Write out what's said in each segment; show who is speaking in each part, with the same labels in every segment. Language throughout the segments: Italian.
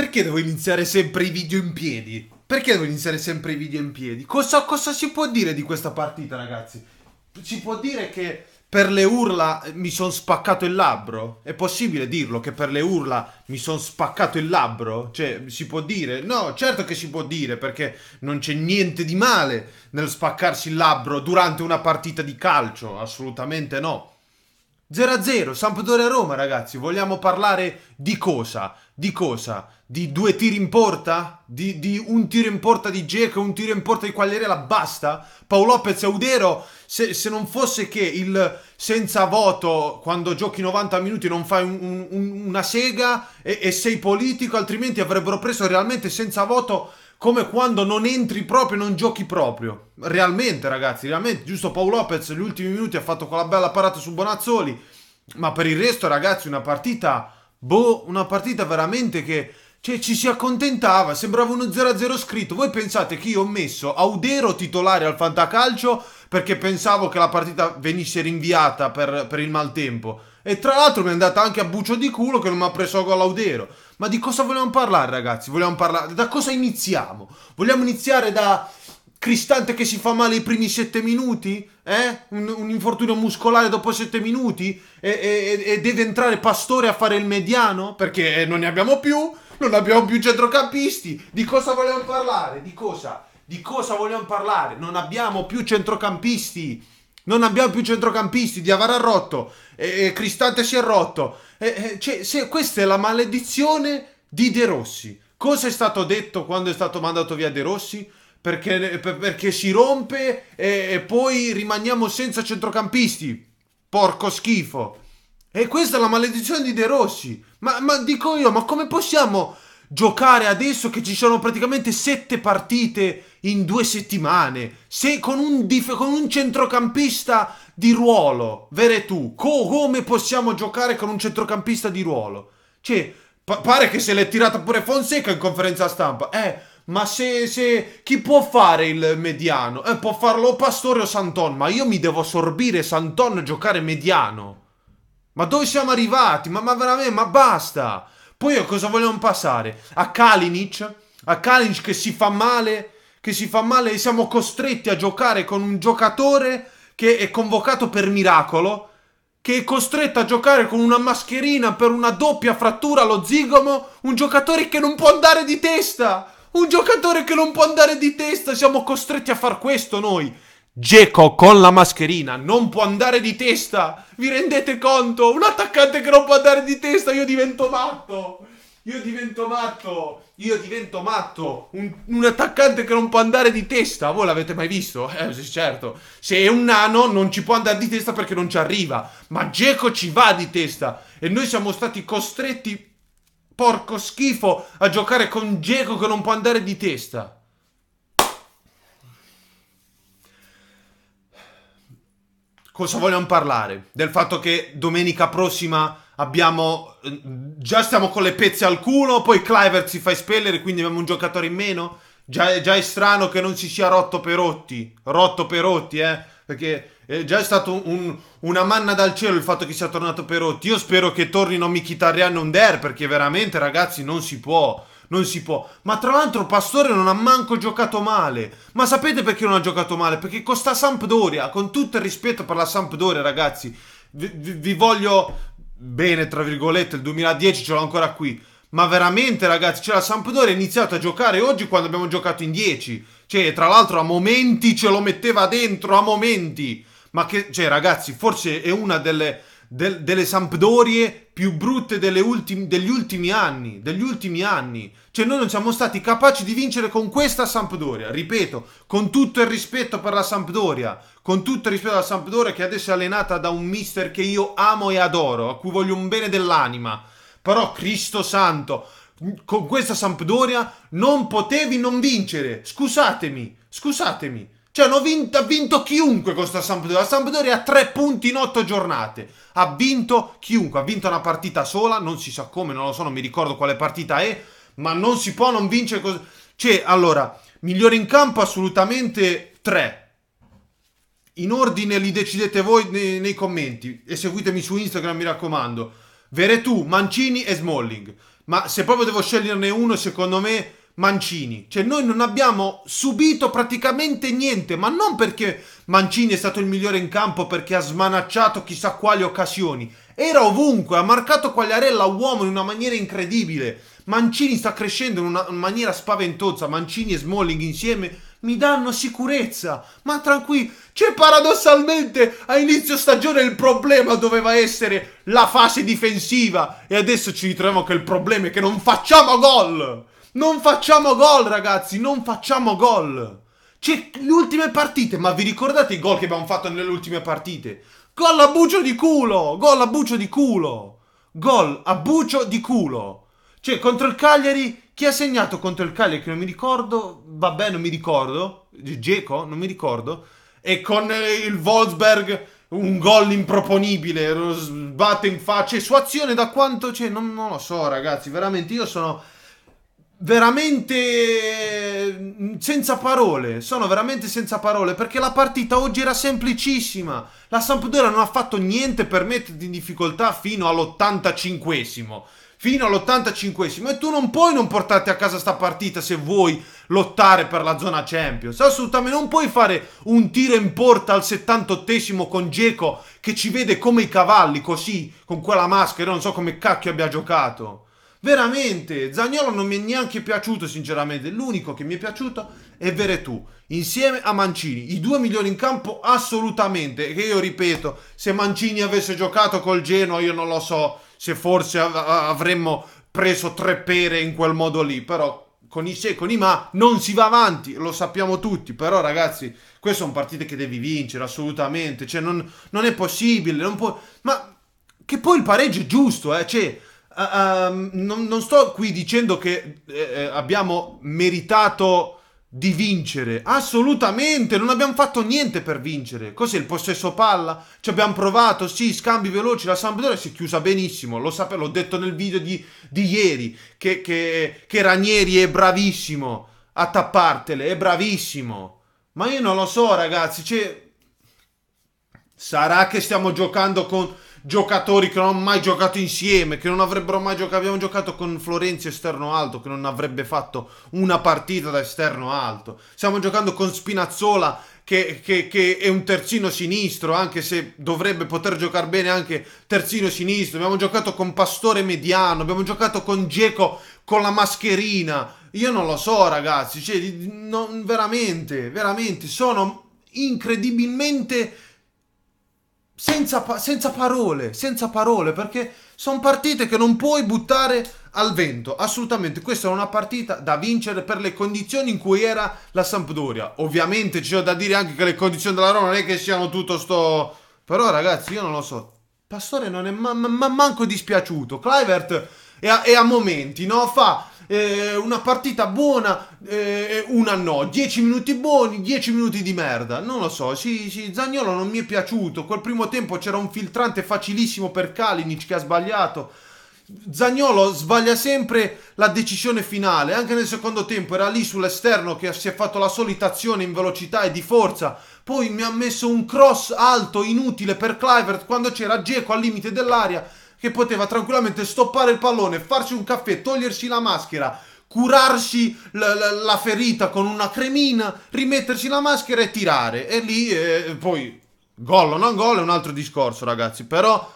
Speaker 1: Perché devo iniziare sempre i video in piedi? Perché devo iniziare sempre i video in piedi? Cosa, cosa si può dire di questa partita, ragazzi? Si può dire che per le urla mi sono spaccato il labbro? È possibile dirlo che per le urla mi sono spaccato il labbro? Cioè, si può dire? No, certo che si può dire, perché non c'è niente di male nel spaccarsi il labbro durante una partita di calcio, assolutamente no. 0-0, Sampdoria Roma, ragazzi. Vogliamo parlare di cosa? Di cosa? Di due tiri in porta? Di, di un tiro in porta di Geco, un tiro in porta di Quagliarella? Basta? Paolo Lopez e Udero, se, se, non fosse che il senza voto, quando giochi 90 minuti, non fai un, un, una sega e, e sei politico, altrimenti avrebbero preso realmente senza voto come quando non entri proprio, non giochi proprio. Realmente, ragazzi, realmente. Giusto, Paolo Lopez, negli ultimi minuti ha fatto quella bella parata su Bonazzoli. Ma per il resto, ragazzi, una partita. Boh, una partita veramente che. Cioè, ci si accontentava, sembrava uno 0-0 scritto. Voi pensate che io ho messo Audero titolare al fantacalcio perché pensavo che la partita venisse rinviata per, per il maltempo. E tra l'altro mi è andata anche a bucio di culo che non mi ha preso gol Laudero. Ma di cosa vogliamo parlare, ragazzi? Vogliamo parlare. Da cosa iniziamo? Vogliamo iniziare da Cristante che si fa male i primi sette minuti? Eh? Un, un, infortunio muscolare dopo sette minuti? E, e, e, deve entrare Pastore a fare il mediano? Perché non ne abbiamo più? Non abbiamo più centrocampisti? Di cosa vogliamo parlare? Di cosa? Di cosa vogliamo parlare? Non abbiamo più centrocampisti! Non abbiamo più centrocampisti, Diavara ha rotto, eh, Cristante si è rotto. Eh, cioè, se, questa è la maledizione di De Rossi. Cosa è stato detto quando è stato mandato via De Rossi? Perché, perché si rompe e, e poi rimaniamo senza centrocampisti. Porco schifo. E questa è la maledizione di De Rossi. Ma, ma dico io, ma come possiamo giocare adesso che ci sono praticamente sette partite in due settimane, se con un, dif- con un centrocampista di ruolo, vere tu, co- come possiamo giocare con un centrocampista di ruolo? Cioè, pa- pare che se l'è tirata pure Fonseca in conferenza stampa, eh... Ma se, se, chi può fare il mediano? Eh, può farlo Pastore o Santon, ma io mi devo assorbire Santon e giocare mediano. Ma dove siamo arrivati? Ma, ma veramente, ma basta! Poi a cosa volevano passare? A Kalinic? A Kalinic che si fa male, che si fa male e siamo costretti a giocare con un giocatore che è convocato per miracolo, che è costretto a giocare con una mascherina per una doppia frattura allo zigomo, un giocatore che non può andare di testa! Un giocatore che non può andare di testa, siamo costretti a far questo noi. Geco con la mascherina non può andare di testa. Vi rendete conto? Un attaccante che non può andare di testa, io divento matto. Io divento matto. Io divento matto. Un, un attaccante che non può andare di testa. Voi l'avete mai visto? Eh, sì, certo. Se è un nano non ci può andare di testa perché non ci arriva. Ma Geco ci va di testa. E noi siamo stati costretti, porco schifo, a giocare con Geco che non può andare di testa. cosa vogliamo parlare? Del fatto che domenica prossima abbiamo. Eh, già stiamo con le pezze al culo, poi Clivert si fa espellere, quindi abbiamo un giocatore in meno. Già, già è strano che non si sia rotto Perotti. Rotto Perotti, eh? Perché è già stato un, una manna dal cielo il fatto che sia tornato Perotti. Io spero che tornino Mkhitaryan e Under, perché veramente, ragazzi, non si può non si può. Ma tra l'altro Pastore non ha manco giocato male. Ma sapete perché non ha giocato male? Perché con Sampdoria, con tutto il rispetto per la Sampdoria, ragazzi, vi, vi, vi voglio bene, tra virgolette, il 2010 ce l'ho ancora qui. Ma veramente, ragazzi, cioè la Sampdoria ha iniziato a giocare oggi quando abbiamo giocato in 10. Cioè, tra l'altro, a momenti ce lo metteva dentro, a momenti. Ma che, cioè, ragazzi, forse è una delle, del, delle Sampdorie più brutte ultimi, degli ultimi anni, degli ultimi anni. Cioè noi non siamo stati capaci di vincere con questa Sampdoria, ripeto, con tutto il rispetto per la Sampdoria, con tutto il rispetto alla Sampdoria che adesso è allenata da un mister che io amo e adoro, a cui voglio un bene dell'anima. Però Cristo santo, con questa Sampdoria non potevi non vincere. Scusatemi, scusatemi. Cioè, hanno vinto, ha vinto chiunque con questa Sampdoria. La Sampdoria ha tre punti in otto giornate. Ha vinto chiunque. Ha vinto una partita sola, non si sa come, non lo so, non mi ricordo quale partita è. Ma non si può non vincere così. Cioè, allora, migliore in campo assolutamente tre. In ordine li decidete voi nei, nei commenti. E seguitemi su Instagram, mi raccomando. Veretù, Mancini e Smalling. Ma se proprio devo sceglierne uno, secondo me Mancini. Cioè noi non abbiamo subito praticamente niente, ma non perché Mancini è stato il migliore in campo perché ha smanacciato chissà quali occasioni. Era ovunque, ha marcato Quagliarella uomo in una maniera incredibile. Mancini sta crescendo in una maniera spaventosa. Mancini e Smalling insieme mi danno sicurezza. Ma tranquilli, cioè paradossalmente a inizio stagione il problema doveva essere la fase difensiva e adesso ci ritroviamo che il problema è che non facciamo gol. Non facciamo gol, ragazzi, non facciamo gol. C'è cioè, le ultime partite, ma vi ricordate i gol che abbiamo fatto nelle ultime partite? Gol a bucio di culo, gol a bucio di culo. Gol a bucio di culo. Cioè, contro il Cagliari, chi ha segnato contro il Cagliari? Che non mi ricordo, vabbè, non mi ricordo. Geco, non mi ricordo. E con eh, il Wolfsberg un gol improponibile, sbatte in faccia. su azione da quanto... Cioè, non, non lo so, ragazzi, veramente io sono veramente mm, senza parole. Sono veramente senza parole perché la partita oggi era semplicissima. La Sampdoria non ha fatto niente per metterti in difficoltà fino all'85esimo. Fino all'85esimo e tu non puoi non portarti a casa sta partita se vuoi lottare per la zona Champions. Assolutamente non puoi fare un tiro in porta al 78esimo con Geco che ci vede come i cavalli così, con quella maschera, non so come cacchio abbia giocato. Veramente, Zagnolo non mi è neanche piaciuto, sinceramente. L'unico che mi è piaciuto è Veretù, insieme a Mancini. I due migliori in campo assolutamente. Che io ripeto, se Mancini avesse giocato col Genoa, io non lo so se forse avremmo preso tre pere in quel modo lì. Però con i se, e con i ma, non si va avanti, lo sappiamo tutti. Però ragazzi, queste sono partite che devi vincere assolutamente. Cioè, non, non è possibile. Non può... Ma che poi il pareggio è giusto, eh. Cioè, um, non, non, sto qui dicendo che eh, eh, abbiamo meritato di vincere. Assolutamente, non abbiamo fatto niente per vincere. Cos'è il possesso palla? Ci abbiamo provato, sì, scambi veloci, la Sampdoria si è chiusa benissimo, lo sape- l'ho detto nel video di, di ieri, che, che, che, Ranieri è bravissimo a tappartele, è bravissimo. Ma io non lo so, ragazzi, cioè... Sarà che stiamo giocando con giocatori che non hanno mai giocato insieme, che non avrebbero mai giocato. Abbiamo giocato con Florenzi esterno alto, che non avrebbe fatto una partita da esterno alto. Stiamo giocando con Spinazzola, che, che, che è un terzino sinistro, anche se dovrebbe poter giocare bene anche terzino sinistro. Abbiamo giocato con Pastore mediano, abbiamo giocato con Geco con la mascherina. Io non lo so, ragazzi. Cioè, non, veramente, veramente, sono incredibilmente senza, pa- senza parole, senza parole, perché sono partite che non puoi buttare al vento, assolutamente. Questa è una partita da vincere per le condizioni in cui era la Sampdoria. Ovviamente c'è da dire anche che le condizioni della Roma non è che siano tutto sto... Però ragazzi, io non lo so. Pastore non è ma- ma- manco dispiaciuto. Clivert è a, è a momenti, no? Fa eh, una partita buona, eh, una no, 10 minuti buoni, 10 minuti di merda. Non lo so, sì, sì, Zagnolo non mi è piaciuto. Quel primo tempo c'era un filtrante facilissimo per Kalinic che ha sbagliato. Zagnolo sbaglia sempre la decisione finale, anche nel secondo tempo era lì sull'esterno che si è fatto la solitazione in velocità e di forza, poi mi ha messo un cross alto inutile per Clivert quando c'era Geco al limite dell'aria, che poteva tranquillamente stoppare il pallone, farci un caffè, togliersi la maschera, curarsi la, la, la ferita con una cremina, rimettersi la maschera e tirare. E lì eh, poi gol o non gol è un altro discorso, ragazzi, però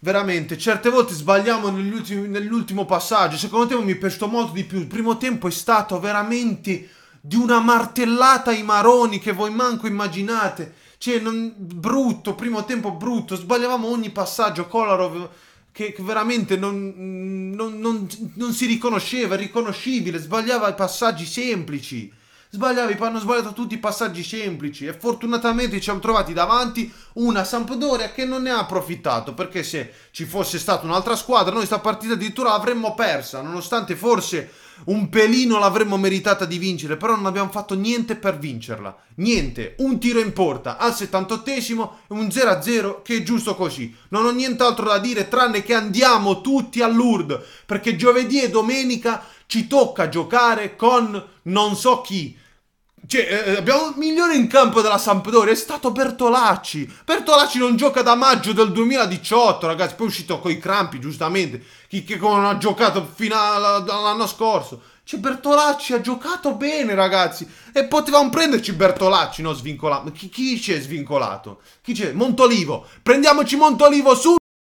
Speaker 1: veramente certe volte sbagliamo ultimi, nell'ultimo passaggio. Secondo te mi pestò molto di più. Il primo tempo è stato veramente di una martellata ai maroni che voi manco immaginate. Cioè, non, brutto, primo tempo brutto, sbagliavamo ogni passaggio, Kolarov che veramente non, non, non, non si riconosceva, riconoscibile, sbagliava i passaggi semplici. Sbagliavi, hanno sbagliato tutti i passaggi semplici e fortunatamente ci siamo trovati davanti una Sampdoria che non ne ha approfittato perché se ci fosse stata un'altra squadra noi sta partita addirittura l'avremmo persa nonostante forse un pelino l'avremmo meritata di vincere, però non abbiamo fatto niente per vincerla. Niente, un tiro in porta al 78esimo, un 0-0 che è giusto così. Non ho nient'altro da dire tranne che andiamo tutti a Lourdes, perché giovedì e domenica ci tocca giocare con non so chi, cioè, eh, eh abbiamo il migliore in campo della Sampdoria, è stato Bertolacci. Bertolacci non gioca da maggio del 2018, ragazzi. Poi è uscito coi crampi, giustamente. Chi che non ha giocato fino all'anno scorso. Cioè, Bertolacci ha giocato bene, ragazzi. E potevamo prenderci Bertolacci, no? Svincolato. Chi, chi c'è svincolato? Chi c'è? Montolivo. Prendiamoci Montolivo su.